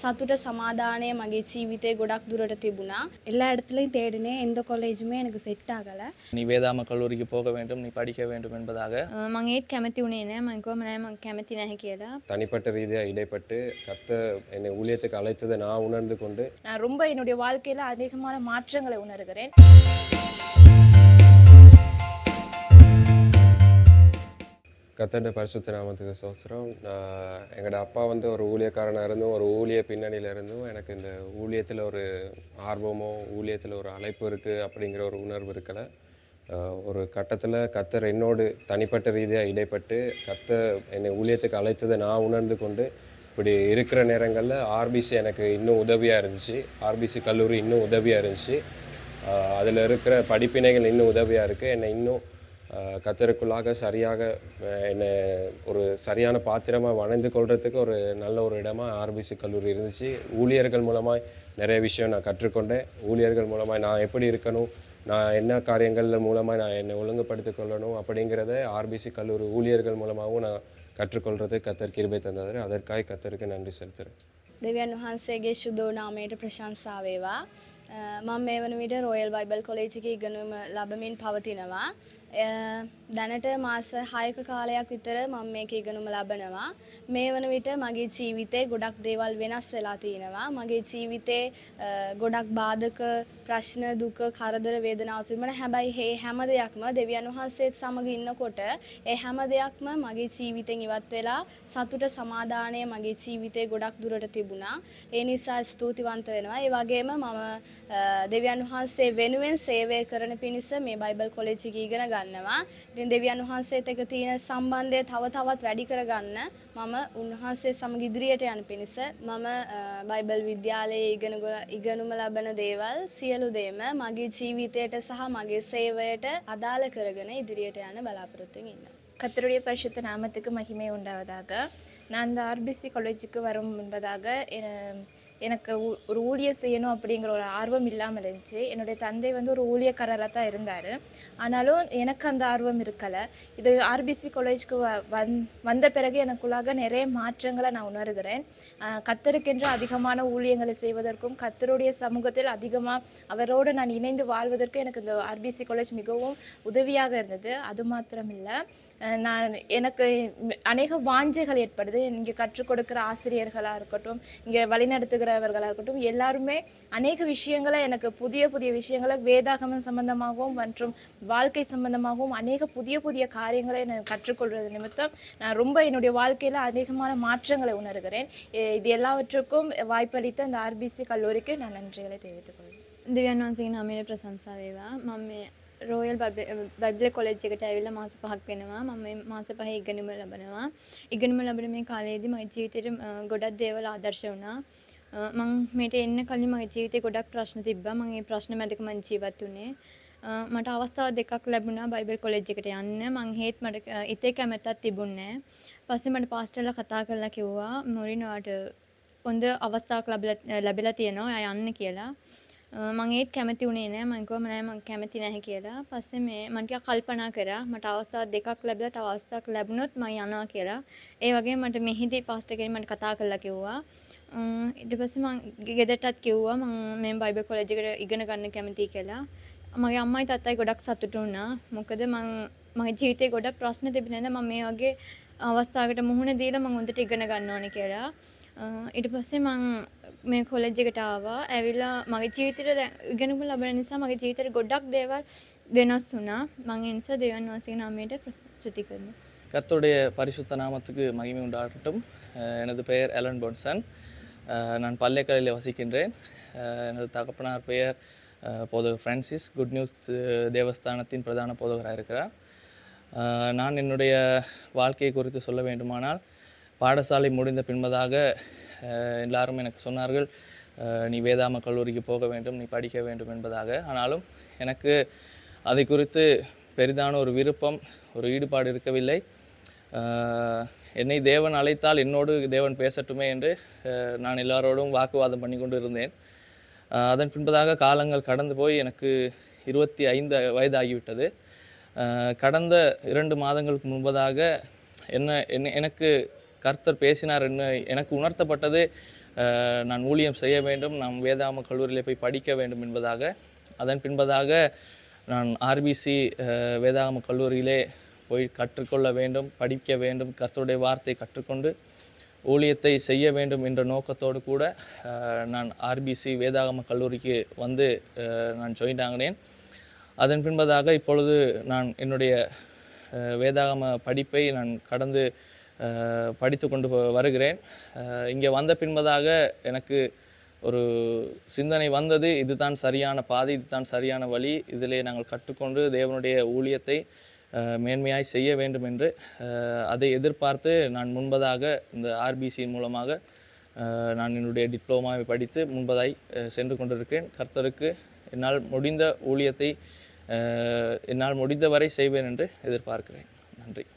சத்துட சமாதானே மගේ ජීවිතේ ගොඩක් දුරට තිබුණා. எல்லா இடத்துலையும் தேடினேன் எந்த காலேஜுமே எனக்கு செட் ஆகலை நீ வேதாம கல்லூரிக்கு போக வேண்டும் நீ படிக்க வேண்டும் என்பதாக මං ඒත් கெமத்தி වුණේ නෑ මං කිව්වා கெமத்தி මං කැමති தனிப்பட்ட ரீதியாக இடைப்பட்டு கத்த என்னை ஊழியத்துக்கு அழைத்ததை நான் உணர்ந்து கொண்டு நான் ரொம்ப என்னுடைய வாழ்க்கையில் அதிகமான மாற்றங்களை உணர்கிறேன் கத்தண்ட பரிசுத்த நாமத்துக்கு சோசரம் நான் எங்களோட அப்பா வந்து ஒரு ஊழியக்காரனாக இருந்தும் ஒரு ஊழிய பின்னணியில் இருந்தும் எனக்கு இந்த ஊழியத்தில் ஒரு ஆர்வமோ ஊழியத்தில் ஒரு அழைப்பு இருக்குது அப்படிங்கிற ஒரு உணர்வு இருக்கலை ஒரு கட்டத்தில் கத்தர் என்னோடு தனிப்பட்ட ரீதியாக இடைப்பட்டு கத்த என்னை ஊழியத்துக்கு அழைத்ததை நான் உணர்ந்து கொண்டு இப்படி இருக்கிற நேரங்களில் ஆர்பிசி எனக்கு இன்னும் உதவியாக இருந்துச்சு ஆர்பிசி கல்லூரி இன்னும் உதவியாக இருந்துச்சு அதில் இருக்கிற படிப்பினைகள் இன்னும் உதவியாக இருக்குது என்னை இன்னும் கத்தருக்குள்ளாக சரியாக என்னை ஒரு சரியான பாத்திரமாக வணந்து கொள்கிறதுக்கு ஒரு நல்ல ஒரு இடமாக ஆர்பிசி கல்லூரி இருந்துச்சு ஊழியர்கள் மூலமாக நிறைய விஷயம் நான் கற்றுக்கொண்டேன் ஊழியர்கள் மூலமாக நான் எப்படி இருக்கணும் நான் என்ன காரியங்கள் மூலமாக நான் என்னை ஒழுங்குபடுத்திக் கொள்ளணும் அப்படிங்கிறத ஆர்பிசி கல்லூரி ஊழியர்கள் மூலமாகவும் நான் கற்றுக்கொள்கிறது கத்தர் கிருபை தந்தது அதற்காக கத்தருக்கு நன்றி செலுத்துகிறேன் දෙවන් වහන්සේගේ ශුදෝ නාමයට ප්‍රශංසාවේවා. මම මේ වන විට රොයල් වයිබල් කොලේජික ඉගෙනුම ලබමින් පවතිනවා. දැනට මාස 6ක කාලයක් විතර මම මේක ඉගෙනුම ලබනවා. මේ වන විට මගේ ජීවිතේ ගොඩක් දේවල් වෙනස් වෙලා තිනවා. මගේ ජීවිතේ ගොඩක් බාධක, ප්‍රශ්න, දුක, කරදර, වේදනාව තිබුණා. හැබැයි මේ හැම දෙයක්ම දෙවියන් වහන්සේත් සමග ඉන්නකොට ඒ හැම දෙයක්ම මගේ ජීවිතෙන් ඉවත් වෙලා සතුට සමාදානය මගේ ජීවිතේ ගොඩක් දුරට තිබුණා. ඒ නිසා ස්තුතිවන්ත වෙනවා. ඒ වගේම මම දෙවියන් වහන්සේ වෙනුවෙන් සේවය කරන පිණිස මේ බයිබල් කොලෙජ් එක ඉගෙන ගන්න ගන්නවා. ඉතින් දෙවියන් වහන්සේත් එක්ක තියෙන සම්බන්ධය තව තවත් වැඩි කරගන්න මම උන්වහන්සේ සමග ඉදිරියට යන පිණිස මම බයිබල් විද්‍යාලයේ ඉගෙන ඉගෙනුම ලබන දේවල් සියලු දේම මගේ ජීවිතයට සහ මගේ සේවයට අදාළ කරගෙන ඉදිරියට යන බලාපොරොත්තුවෙන් ඉන්නවා. கத்தருடைய பரிசுத்த நாமத்துக்கு மகிமை உண்டாவதாக நான் இந்த ஆர்பிசி காலேஜுக்கு வரும் முன்பதாக எனக்கு ஒரு ஊழியர் செய்யணும் அப்படிங்கிற ஒரு ஆர்வம் இல்லாமல் இருந்துச்சு என்னுடைய தந்தை வந்து ஒரு ஊழியக்காரராக தான் இருந்தார் ஆனாலும் எனக்கு அந்த ஆர்வம் இருக்கலை இது ஆர்பிசி காலேஜ்க்கு வந் வந்த பிறகு எனக்குள்ளாக நிறைய மாற்றங்களை நான் உணர்கிறேன் கத்தருக்கென்று அதிகமான ஊழியங்களை செய்வதற்கும் கத்தருடைய சமூகத்தில் அதிகமாக அவரோடு நான் இணைந்து வாழ்வதற்கு எனக்கு இந்த ஆர்பிசி காலேஜ் மிகவும் உதவியாக இருந்தது அது மாத்திரமில்லை நான் எனக்கு அநேக வாஞ்சைகள் ஏற்படுது இங்கே கற்றுக் கொடுக்குற ஆசிரியர்களாக இருக்கட்டும் இங்கே வழிநடத்துகிறவர்களாக இருக்கட்டும் எல்லாருமே அநேக விஷயங்களை எனக்கு புதிய புதிய விஷயங்களை வேதாகமம் சம்பந்தமாகவும் மற்றும் வாழ்க்கை சம்பந்தமாகவும் அநேக புதிய புதிய காரியங்களை நான் கற்றுக்கொள்வது நிமித்தம் நான் ரொம்ப என்னுடைய வாழ்க்கையில் அதிகமான மாற்றங்களை உணர்கிறேன் இது எல்லாவற்றுக்கும் வாய்ப்பளித்த அந்த ஆர்பிசி கல்லூரிக்கு நான் நன்றிகளை தெரிவித்துக் கொள்வேன் திவ்யான் சிங் நான் மேலே பிரசம்சா தேவா மம்மி රෝයල් බැබ්ල කොලෙජ් එකට ඇවිල්ල මාස පහක් වෙනවා මම මාස පහ ඉගෙනුම ලබනවා ඉගෙනුම ලබන මේ කාලයේදී මගේ ජීවිතයට ගොඩක් දේවල් ආදර්ශ වුණා මං මේට එන්න කලින් මගේ ජීවිතේ ගොඩක් ප්‍රශ්න තිබ්බා මම ඒ ප්‍රශ්න මැදක මං ජීවත් වුණේ මට අවස්ථාව දෙකක් ලැබුණා බයිබල් කොලෙජ් එකට යන්න මං හේත් මට ඉතේ කැමැත්තක් තිබුණේ පස්සේ මට පාස්ටර්ලා කතා කරලා කිව්වා මොරිනෝට හොඳ අවස්ථාවක් ලැබිලා තියෙනවා යන්න කියලා මං ඒත් කැමති වුණේ නෑ මං කිව්වා නෑ මං කැමති නැහැ කියලා. පස්සේ මේ මං ටිකක් කල්පනා කරා මට අවස්ථා දෙකක් ලැබිලා තව අවස්ථාවක් ලැබුණොත් මං යනවා කියලා. ඒ වගේම මට මෙහිදී පාස්ටර් කෙනෙක් මට කතා කරලා කිව්වා ඉට පස මං ගෙදටත් කිව්වා මං මේ බයිබ කොලජකට ඉගෙන ගන්න කැමති කියලා මගේ අම්මයි තත්තයි ගොඩක් සතුට වුණා මොකද මං මගේ ජීවිතය ගොඩ ප්‍රශ්න තිබිනද ම මේ වගේ අවස්ථාවට මුහුණ දීලා මං උොඳට ඉගෙන ගන්න ඕනි කියලා ඉට පස්සේ මං මේ කොලෙජ් එකට ආවා ඇවිල්ලා මගේ ජීවිතයට ඉගෙනුම ලබන නිසා මගේ ජීවිතයට ගොඩක් දේවල් වෙනස් වුණා මං එනිස දෙවන් වසේ නාමයට සුති කරන கத்தோடைய பரிசுத்த நாமத்துக்கு மகிமை உண்டாகட்டும் எனது பெயர் எலன் பொன்சன் நான் பள்ளிக்கலையில் வசிக்கின்றேன் எனது தகப்பனார் பெயர் போதக ஃப்ரான்சிஸ் குட் நியூஸ் தேவஸ்தானத்தின் பிரதான போதகராக இருக்கிறார் நான் என்னுடைய வாழ்க்கையை குறித்து சொல்ல வேண்டுமானால் பாடசாலை முடிந்த பின்பதாக எல்லாரும் எனக்கு சொன்னார்கள் நீ வேதாம கல்லூரிக்கு போக வேண்டும் நீ படிக்க வேண்டும் என்பதாக ஆனாலும் எனக்கு அதை குறித்து பெரிதான ஒரு விருப்பம் ஒரு ஈடுபாடு இருக்கவில்லை என்னை தேவன் அழைத்தால் என்னோடு தேவன் பேசட்டுமே என்று நான் எல்லாரோடும் வாக்குவாதம் பண்ணி கொண்டு இருந்தேன் அதன் பின்பதாக காலங்கள் கடந்து போய் எனக்கு இருபத்தி ஐந்து வயதாகிவிட்டது கடந்த இரண்டு மாதங்களுக்கு முன்பதாக என்ன எனக்கு கர்த்தர் பேசினார் என்ன எனக்கு உணர்த்தப்பட்டது நான் ஊழியம் செய்ய வேண்டும் நான் வேதாம கல்லூரியில் போய் படிக்க வேண்டும் என்பதாக அதன் பின்பதாக நான் ஆர்பிசி வேதாகம கல்லூரியிலே போய் கற்றுக்கொள்ள வேண்டும் படிக்க வேண்டும் கர்த்தருடைய வார்த்தை கற்றுக்கொண்டு ஊழியத்தை செய்ய வேண்டும் என்ற நோக்கத்தோடு கூட நான் ஆர்பிசி வேதாகம கல்லூரிக்கு வந்து நான் ஜாயின் ஆகினேன் அதன் பின்பதாக இப்பொழுது நான் என்னுடைய வேதாகம படிப்பை நான் கடந்து படித்து கொண்டு வருகிறேன் இங்கே வந்த பின்பதாக எனக்கு ஒரு சிந்தனை வந்தது இதுதான் சரியான பாதை இதுதான் சரியான வழி இதிலே நாங்கள் கற்றுக்கொண்டு தேவனுடைய ஊழியத்தை மேன்மையாய் செய்ய வேண்டும் என்று அதை எதிர்பார்த்து நான் முன்பதாக இந்த ஆர்பிசியின் மூலமாக நான் என்னுடைய டிப்ளோமாவை படித்து முன்பதாய் சென்று கொண்டிருக்கிறேன் கர்த்தருக்கு என்னால் முடிந்த ஊழியத்தை என்னால் முடிந்தவரை செய்வேன் என்று எதிர்பார்க்கிறேன் நன்றி